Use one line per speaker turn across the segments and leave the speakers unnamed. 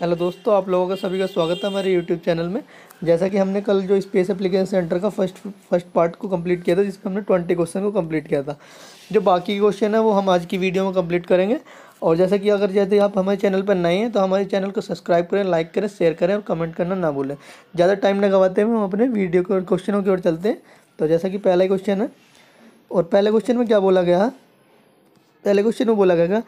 hello दोस्तों आप लोगों का सभी का स्वागत है हमारे यूट्यूब चैनल में जैसा कि हमने कल जो स्पेस एप्लीकेशन सेंटर का फर्स्ट फर्स्ट पार्ट को कंप्लीट किया था जिसमें हमने ट्वेंटी क्वेश्चन को कंप्लीट किया था जो बाकी क्वेश्चन है वो हम आज की वीडियो में कंप्लीट करेंगे और जैसा कि अगर जैसे आप हमारे चैनल पर नए हैं तो हमारे चैनल को सब्सक्राइब करें लाइक करें शेयर करें और कमेंट करना ना भूलें ज़्यादा टाइम न गवाते हुए हम अपने वीडियो के क्वेश्चनों की ओर चलते हैं तो जैसा कि पहला क्वेश्चन है और पहले क्वेश्चन में क्या बोला गया पहले क्वेश्चन में बोला गया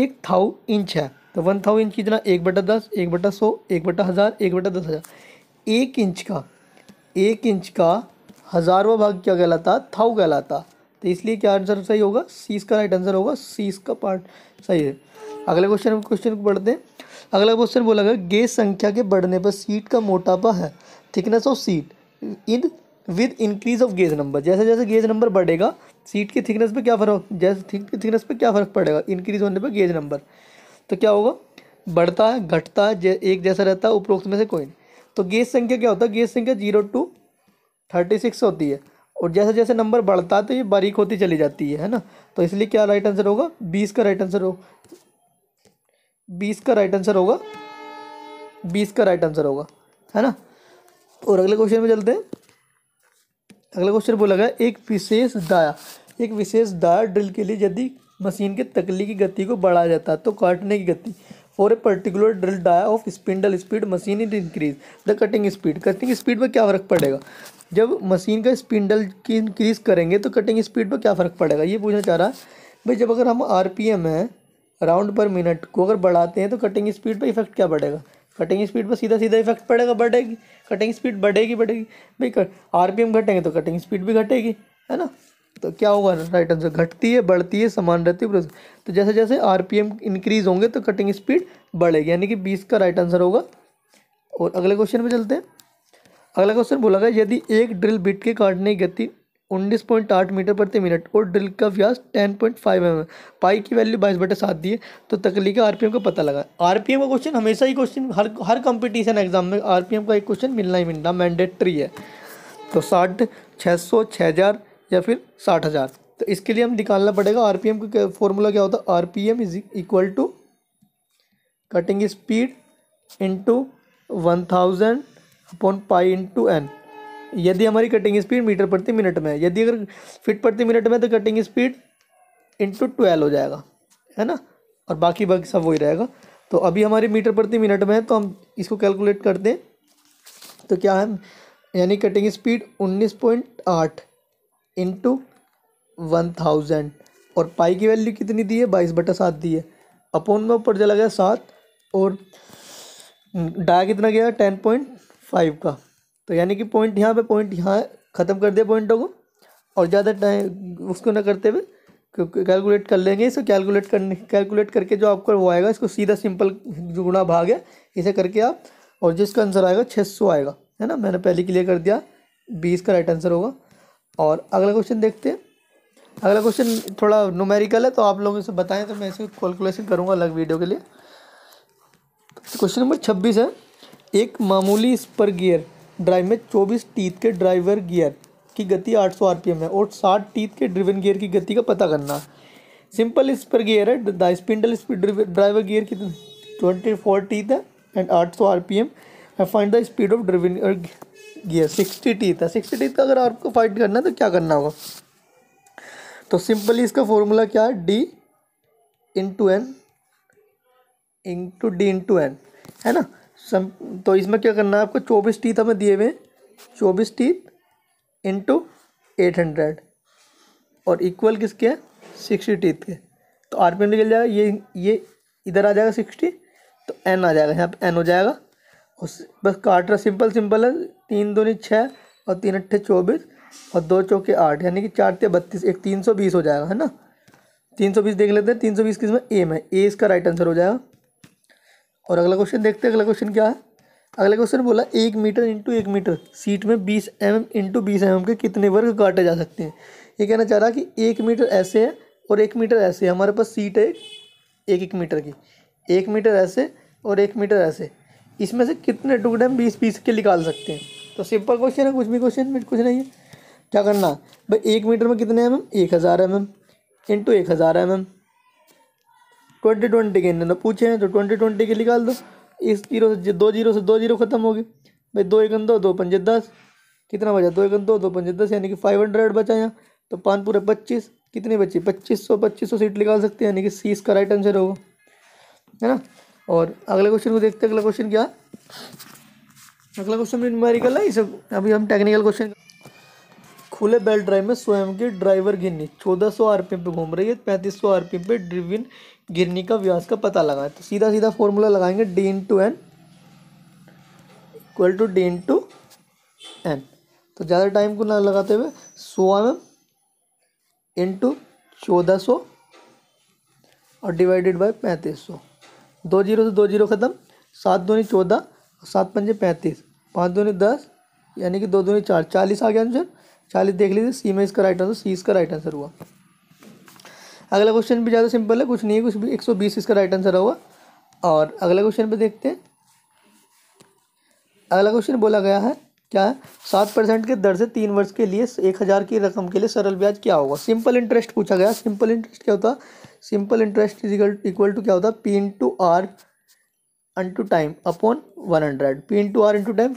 एक थाउ इंच है तो वन थाउजेंड कितना एक बटा दस एक बटा सौ एक बटा हज़ार एक बटा दस हज़ार एक इंच का एक इंच का हज़ारवा भाग क्या कहलाता थाउ कहलाता तो इसलिए क्या आंसर सही होगा सीस का राइट आंसर होगा सीस का पार्ट सही है अगले क्वेश्चन क्वेश्चन को बढ़ते हैं अगला क्वेश्चन बोला गया गैस संख्या के बढ़ने पर सीट का मोटापा है thickness of sheet in with increase of gauge number जैसे जैसे गेज नंबर बढ़ेगा सीट की थिकनेस पे क्या फर्क जैसे थिकनेस पे क्या फर्क पड़ेगा इंक्रीज होने पर गेज नंबर तो क्या होगा बढ़ता है घटता है एक जैसा रहता है उपरोक्त में से कोई नहीं तो गेस संख्या क्या होता है गेस संख्या जीरो टू थर्टी सिक्स होती है और जैसे जैसे नंबर बढ़ता है तो ये बारीक होती चली जाती है है ना तो इसलिए क्या राइट आंसर होगा बीस का राइट आंसर होगा बीस का राइट आंसर होगा बीस का राइट आंसर होगा है ना और अगले क्वेश्चन में चलते हैं अगला क्वेश्चन बोला गया एक विशेष दाया एक विशेष दाया ड्रिल के लिए यदि मशीन के तकली की गति को बढ़ाया जाता है तो काटने की गति for a particular drill dia of spindle speed machine is increase the cutting speed cutting speed पर क्या फ़र्क पड़ेगा जब मशीन का स्पिंडल की इंक्रीज करेंगे तो कटिंग स्पीड पर क्या फ़र्क पड़ेगा ये पूछना चाह रहा है भाई जब अगर हम आर पी एम है राउंड पर मिनट को अगर बढ़ाते हैं तो कटिंग स्पीड पर इफेक्ट क्या बढ़ेगा कटिंग स्पीड पर सीधा सीधा इफेक्ट पड़ेगा बढ़ेगी कटिंग स्पीड बढ़ेगी बढ़ेगी भाई आर पी एम घटेंगे तो कटिंग स्पीड भी घटेगी है ना तो क्या होगा राइट आंसर घटती है बढ़ती है समान रहती है तो जैसे जैसे आरपीएम इंक्रीज होंगे तो कटिंग स्पीड बढ़ेगी यानी कि बीस का राइट आंसर होगा और अगले क्वेश्चन में चलते हैं अगला क्वेश्चन बोला गया यदि एक ड्रिल बिट के काटने की गति उन्नीस पॉइंट आठ मीटर प्रति मिनट और ड्रिल का व्यास ten point five M pi की वैल्यू बाईस बटे सात दिए तो तकली का आरपीएम का पता लगा आरपीएम का क्वेश्चन हमेशा ही क्वेश्चन हर हर कंपटीशन एग्जाम में आरपीएम का एक क्वेश्चन मिलना ही मिलना मैंडेटरी है तो साठ छः सौ छः हज़ार या फिर साठ हज़ार तो इसके लिए हम निकालना पड़ेगा आर पी एम का फॉर्मूला क्या होता है R P M is equal to cutting speed into one thousand upon pi into N यदि हमारी कटिंग स्पीड मीटर प्रति मिनट में है यदि अगर फिट प्रति मिनट में तो कटिंग स्पीड इंटू ट्वेल्व हो जाएगा है ना और बाकी बाकी सब वही रहेगा तो अभी हमारी मीटर प्रति मिनट में है तो हम इसको कैलकुलेट करते हैं तो क्या है यानी कटिंग स्पीड उन्नीस पॉइंट आठ इंटू वन थाउजेंड और पाई की वैल्यू कितनी दी है बाईस बटा सात दी है अपोन में ऊपर चला गया सात और डा कितना गया टेन पॉइंट फाइव का तो यानी कि पॉइंट यहाँ पे पॉइंट यहाँ ख़त्म कर दिया पॉइंटों को और ज़्यादा टाइम उसको ना करते हुए कैलकुलेट कर लेंगे इसको कैलकुलेट करने कैलकुलेट करके जो आपका वो आएगा इसको सीधा सिंपल जो गुणा भाग है इसे करके आप और जिसका आंसर आएगा छः सौ आएगा है ना मैंने पहले क्लियर कर दिया बीस का राइट आंसर होगा और अगला क्वेश्चन देखते हैं अगला क्वेश्चन थोड़ा नोमेरिकल है तो आप लोग इसे बताएं तो मैं इसे कैलकुलेशन करूँगा अलग वीडियो के लिए क्वेश्चन तो नंबर छब्बीस है एक मामूली स्पर गियर ड्राइव में चौबीस टीथ के ड्राइवर गियर की गति आठ सौ आर पी एम है और साठ टीथ के ड्रिवन गियर की गति का पता करना सिंपल स्पर गियर है the spindle speed driver gear की ट्वेंटी फोर टीथ है एंड आठ सौ R P M I find the speed of driven ये सिक्सटी टीथ है सिक्सटी टीथ का अगर आपको फाइंड करना है तो क्या करना होगा तो सिंपली इसका फॉर्मूला क्या है D into N into D into N है ना सम तो इसमें क्या करना है आपको चौबीस टीथ हमें दिए हुए चौबीस टीथ इंटू एट हंड्रेड और इक्वल किसके हैं सिक्सटी टीथ के तो आर पी एम निकल जाएगा ये ये इधर आ जाएगा सिक्सटी तो एन आ जाएगा यहाँ पे एन हो जाएगा उस बस काट रहा सिंपल सिंपल है तीन दो नहीं छः और तीन अट्ठे चौबीस और दो चौके आठ यानी कि चार ते बत्तीस एक तीन सौ बीस हो जाएगा है ना तीन सौ बीस देख लेते हैं तीन सौ बीस किस में ए में ए इसका राइट आंसर हो जाएगा और अगला क्वेश्चन देखते हैं अगला क्वेश्चन क्या है अगला क्वेश्चन बोला एक मीटर इंटू एक मीटर सीट में बीस एम एम इंटू बीस एम एम के कितने वर्ग काटे जा सकते हैं ये कहना चाह रहा कि एक मीटर ऐसे है और एक मीटर ऐसे है हमारे पास सीट है एक एक मीटर की एक मीटर ऐसे और एक मीटर ऐसे इसमें से कितने टुकड़े हम बीस पीस के निकाल सकते हैं तो सिंपल क्वेश्चन है कुछ भी क्वेश्चन में कुछ नहीं है क्या करना भाई एक मीटर में कितने एम एम एक हज़ार एम एम इंटू एक हज़ार एम एम ट्वेंटी ट्वेंटी के इन्होंने पूछे हैं तो ट्वेंटी ट्वेंटी के निकाल दो इस जीरो से दो जीरो से दो जीरो ख़त्म हो गए भाई दो एक दो दो पंजे दस कितना बचा दो एक दो दो पंजे दस यानी कि फाइव हंड्रेड बचा यहाँ तो पान पूरे पच्चीस कितनी बची पच्चीस सौ पच्चीस सौ सीट निकाल सकते हैं यानी कि सी इसका राइट आंसर होगा है ना और अगले क्वेश्चन को देखते हैं अगला क्वेश्चन क्या अगला क्वेश्चन भी न्यूमेरिकल है सब अभी हम टेक्निकल क्वेश्चन खुले बेल्ट ड्राइव में स्वयं की ड्राइवर गिरनी चौदह सौ आर पे घूम रही है पैंतीस सौ आर पी पे ड्रिविन गिरनी का व्यास का पता लगाए तो सीधा सीधा फॉर्मूला लगाएंगे D into N equal to D into N तो ज़्यादा टाइम को ना लगाते हुए सौ एम एम इंटू चौदह सौ और डिवाइडेड बाई पैंतीस सौ दो जीरो से दो जीरो ख़त्म सात दूनी चौदह सात पंजे पैंतीस पाँच दूनी दस यानी कि दो दूनी चार चालीस आ गया आंसर चालीस देख लीजिए सी में इसका राइट आंसर सी इसका राइट आंसर हुआ अगला क्वेश्चन भी ज़्यादा सिंपल है कुछ नहीं है कुछ भी एक सौ बीस इसका राइट आंसर हुआ और अगला क्वेश्चन पर देखते हैं अगला क्वेश्चन बोला गया है क्या है सात परसेंट के दर से तीन वर्ष के लिए एक हज़ार की रकम के लिए सरल ब्याज क्या होगा सिंपल इंटरेस्ट पूछा गया सिंपल इंटरेस्ट क्या होता simple interest is equal to क्या होता है P into R to time upon one hundred P into R into time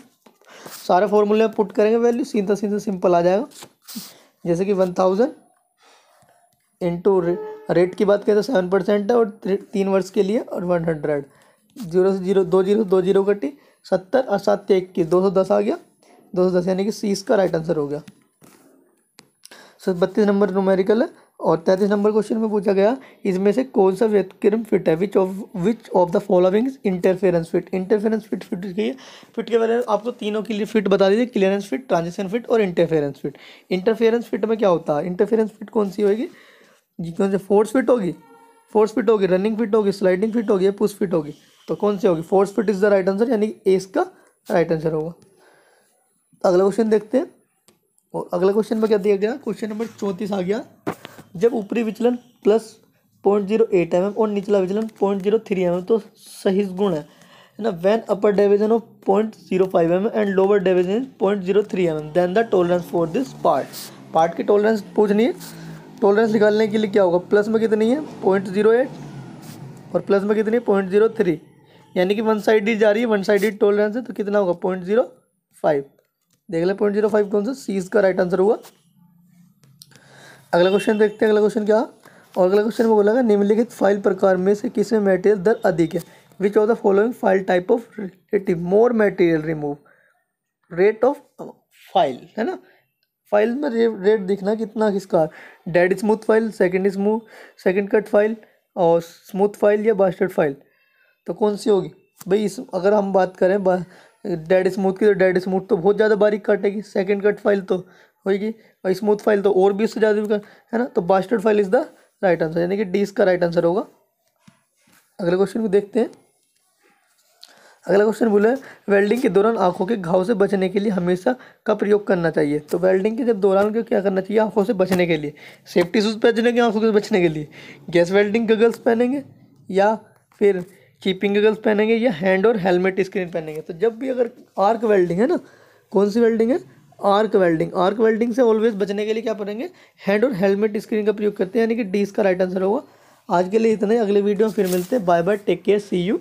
सारे फॉर्मूले में पुट करेंगे वैल्यू सीधा सीधा सिंपल आ जाएगा जैसे कि वन थाउजेंड इंटू रेट की बात करें तो सेवन परसेंट है और तीन वर्ष के लिए और वन हंड्रेड जीरो से जीरो दो जीरो दो जीरो कटी सत्तर और सात इक्कीस दो सौ दस आ गया दो सौ दस यानी कि सी इसका राइट आंसर हो गया सर बत्तीस नंबर नोमेरिकल है और तैंतीस नंबर क्वेश्चन में पूछा गया इसमें से कौन सा व्यतिक्रम फिट है which of which of the followings interference fit interference fit fit की फिट के बारे में आपको तीनों के लिए फिट बता दीजिए क्लियरेंस फिट ट्रांजेक्शन फिट और इंटरफेरेंस फिट इंटरफेरेंस फिट में क्या होता है इंटरफेरेंस फिट कौन सी होगी जी कौन सी फोर्स फिट होगी फोर्स फिट होगी रनिंग फिट होगी स्लाइडिंग फिट होगी या पुश फिट होगी तो कौन सी होगी force fit is the right answer यानी ए इसका राइट आंसर होगा अगला क्वेश्चन देखते हैं और अगला क्वेश्चन में क्या दिया गया क्वेश्चन नंबर चौंतीस आ गया जब ऊपरी विचलन plus point zero eight M M और निचला विचलन point zero three M M तो सही गुण है ना when upper division of point zero five M M and lower division point zero three M M then the tolerance for this part part की tolerance पूछनी है टॉलरेंस निकालने के लिए क्या होगा प्लस में कितनी है पॉइंट जीरो एट और प्लस में कितनी है पॉइंट जीरो थ्री यानी कि वन साइड जा रही है वन साइड टॉलरेंस है तो कितना होगा पॉइंट जीरो फाइव देख लें पॉइंट जीरो फाइव कौन सा सी इसका राइट आंसर हुआ अगला क्वेश्चन देखते हैं अगला क्वेश्चन क्या और अगला क्वेश्चन में बोला निम्नलिखित फाइल प्रकार में से किस में मेटेरियल दर अधिक है which of the following file type of relative more material remove rate of file है ना फाइल में रेट देखना कितना किसका dead smooth file second smooth second cut file और स्मूथ फाइल या बास्टर्ड फाइल तो कौन सी होगी भाई इस अगर हम बात करें डेड स्मूथ की तो डेड स्मूथ तो बहुत ज़्यादा बारीक कटेगी सेकेंड कट फाइल तो होगी और स्मूथ फाइल तो और भी उससे ज़्यादा भी है ना तो bastard file is the right answer यानी कि डी इसका राइट आंसर होगा अगले क्वेश्चन को देखते हैं अगला क्वेश्चन बोले वेल्डिंग के दौरान आंखों के घाव से बचने के लिए हमेशा का प्रयोग करना चाहिए तो वेल्डिंग के जब दौरान को क्या करना चाहिए आंखों से बचने के लिए सेफ्टी शूज़ पहनने के आंखों से बचने के लिए गैस वेल्डिंग गगल्स पहनेंगे या फिर कीपिंग गगल्स पहनेंगे या हैंड और हेलमेट स्क्रीन पहनेंगे तो जब भी अगर आर्क वेल्डिंग है ना कौन सी वेल्डिंग है आर्क वेल्डिंग आर्क वेल्डिंग से ऑलवेज बचने के लिए क्या करेंगे हैंड और हेलमेट स्क्रीन का प्रयोग करते हैं यानी कि डी इसका राइट आंसर होगा आज के लिए इतना ही अगले वीडियो में फिर मिलते हैं bye bye take care see you